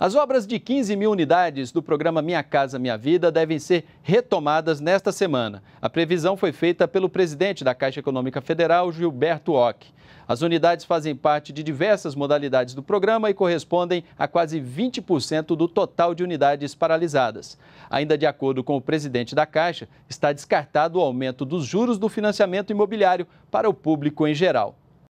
As obras de 15 mil unidades do programa Minha Casa Minha Vida devem ser retomadas nesta semana. A previsão foi feita pelo presidente da Caixa Econômica Federal, Gilberto Ock. As unidades fazem parte de diversas modalidades do programa e correspondem a quase 20% do total de unidades paralisadas. Ainda de acordo com o presidente da Caixa, está descartado o aumento dos juros do financiamento imobiliário para o público em geral.